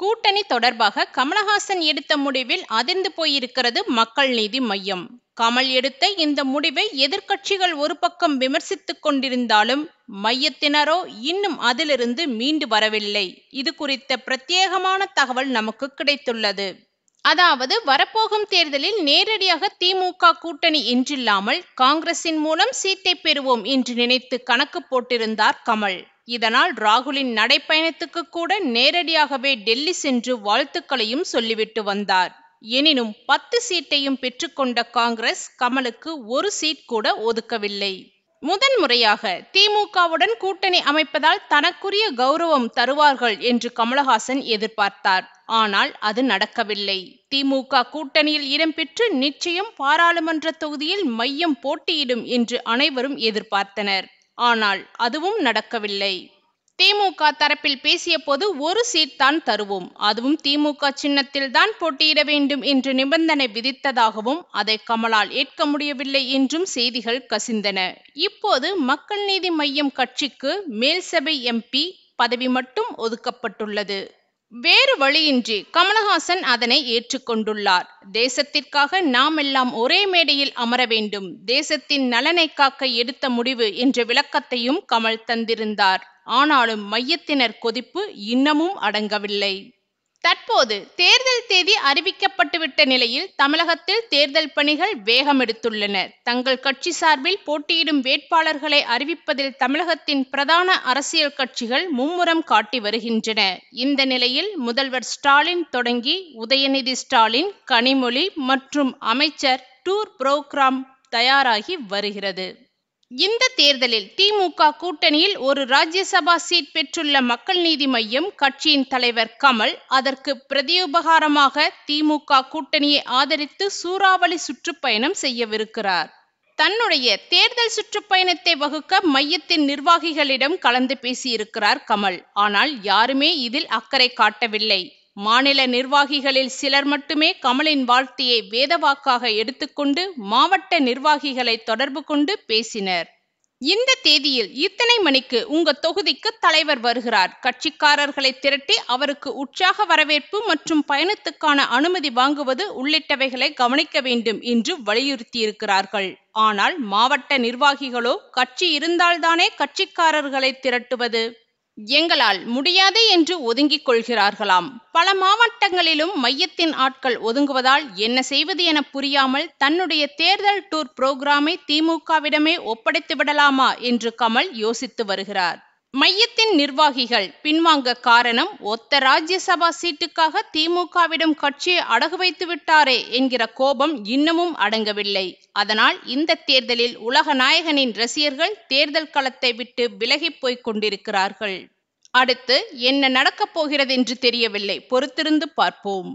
கூட்டணி தொடர்பாக கமலஹாசன் எடுத்த முடிவில் அதிர்ந்து போயிருக்கிறது மக்கள் நீதி மையம் கமல் எடுத்த இந்த முடிவை எதிர்க்கட்சிகள் ஒரு பக்கம் விமர்சித்துக் கொண்டிருந்தாலும் மையத்தினரோ இன்னும் அதிலிருந்து மீண்டு வரவில்லை இது குறித்த பிரத்யேகமான தகவல் நமக்கு கிடைத்துள்ளது அதாவது வரப்போகும் தேர்தலில் நேரடியாக திமுக கூட்டணி என்றில்லாமல் காங்கிரசின் மூலம் சீட்டை பெறுவோம் என்று நினைத்து கணக்கு போட்டிருந்தார் கமல் இதனால் ராகுலின் நடைப்பயணத்துக்கு கூட நேரடியாகவே டெல்லி சென்று வாழ்த்துக்களையும் சொல்லிவிட்டு வந்தார் எனினும் பத்து சீட்டையும் பெற்றுக்கொண்ட காங்கிரஸ் கமலுக்கு ஒரு சீட் கூட ஒதுக்கவில்லை முதன்முறையாக திமுகவுடன் கூட்டணி அமைப்பதால் தனக்குரிய கௌரவம் தருவார்கள் என்று கமலஹாசன் எதிர்பார்த்தார் ஆனால் அது நடக்கவில்லை திமுக கூட்டணியில் இடம்பெற்று நிச்சயம் பாராளுமன்ற தொகுதியில் மையம் போட்டியிடும் என்று அனைவரும் எதிர்பார்த்தனர் ஆனால் அதுவும் நடக்கவில்லை திமுக தரப்பில் பேசிய போது ஒரு சீட் தான் தருவோம் அதுவும் திமுக சின்னத்தில் தான் போட்டியிட வேண்டும் என்று நிபந்தனை விதித்ததாகவும் அதை கமலால் ஏற்க முடியவில்லை என்றும் செய்திகள் கசிந்தன இப்போது மக்கள் நீதி மையம் கட்சிக்கு மேல்சபை எம்பி பதவி மட்டும் ஒதுக்கப்பட்டுள்ளது வேறு வழியின்றி கமலஹாசன் அதனை ஏற்றுக்கொண்டுள்ளார் தேசத்திற்காக நாம் எல்லாம் ஒரே மேடையில் அமர வேண்டும் தேசத்தின் நலனை காக்க எடுத்த முடிவு என்ற விளக்கத்தையும் கமல் தந்திருந்தார் ஆனாலும் மையத்தினர் கொதிப்பு இன்னமும் அடங்கவில்லை தற்போது தேர்தல் தேதி அறிவிக்கப்பட்டுவிட்ட நிலையில் தமிழகத்தில் தேர்தல் பணிகள் வேகம் எடுத்துள்ளன தங்கள் கட்சி சார்பில் போட்டியிடும் வேட்பாளர்களை அறிவிப்பதில் தமிழகத்தின் பிரதான அரசியல் கட்சிகள் மும்முரம் காட்டி வருகின்றன இந்த நிலையில் முதல்வர் ஸ்டாலின் தொடங்கி உதயநிதி ஸ்டாலின் கனிமொழி மற்றும் அமைச்சர் டூர் புரோக்ராம் தயாராகி வருகிறது இந்த தேர்தலில் திமுக கூட்டணியில் ஒரு ராஜ்யசபா சீட் பெற்றுள்ள மக்கள் நீதி மையம் கட்சியின் தலைவர் கமல் அதற்கு பிரதியுபகாரமாக திமுக கூட்டணியை ஆதரித்து சூறாவளி சுற்றுப்பயணம் செய்யவிருக்கிறார் தன்னுடைய தேர்தல் சுற்றுப்பயணத்தை வகுக்க மையத்தின் நிர்வாகிகளிடம் கலந்து பேசியிருக்கிறார் கமல் ஆனால் யாருமே இதில் அக்கறை காட்டவில்லை மாநில நிர்வாகிகளில் சிலர் மட்டுமே கமலின் வாழ்த்தையை வேதவாக்காக எடுத்துக்கொண்டு மாவட்ட நிர்வாகிகளை தொடர்பு கொண்டு பேசினர் இந்த தேதியில் இத்தனை மணிக்கு உங்க தொகுதிக்கு தலைவர் வருகிறார் கட்சிக்காரர்களை திரட்டி அவருக்கு உற்சாக வரவேற்பு மற்றும் பயணத்துக்கான அனுமதி வாங்குவது உள்ளிட்டவைகளை கவனிக்க வேண்டும் என்று வலியுறுத்தியிருக்கிறார்கள் ஆனால் மாவட்ட நிர்வாகிகளோ கட்சி இருந்தால்தானே கட்சிக்காரர்களை திரட்டுவது எங்களால் முடியாது என்று ஒதுங்கிக் கொள்கிறார்களாம் பல மாவட்டங்களிலும் மையத்தின் ஆட்கள் ஒதுங்குவதால் என்ன செய்வது என புரியாமல் தன்னுடைய தேர்தல் டூர் புரோகிராமை திமுகவிடமே ஒப்படைத்து விடலாமா என்று கமல் யோசித்து வருகிறார் மையத்தின் நிர்வாகிகள் பின்வாங்க காரணம் ஒத்த ராஜ்யசபா சீட்டுக்காக திமுகவிடம் கட்சியை அடகு வைத்து விட்டாரே என்கிற கோபம் இன்னமும் அடங்கவில்லை அதனால் இந்த தேர்தலில் உலக நாயகனின் ரசிகர்கள் தேர்தல் களத்தை விட்டு விலகி போய்க் கொண்டிருக்கிறார்கள் அடுத்து என்ன நடக்கப் போகிறது என்று தெரியவில்லை பொறுத்திருந்து பார்ப்போம்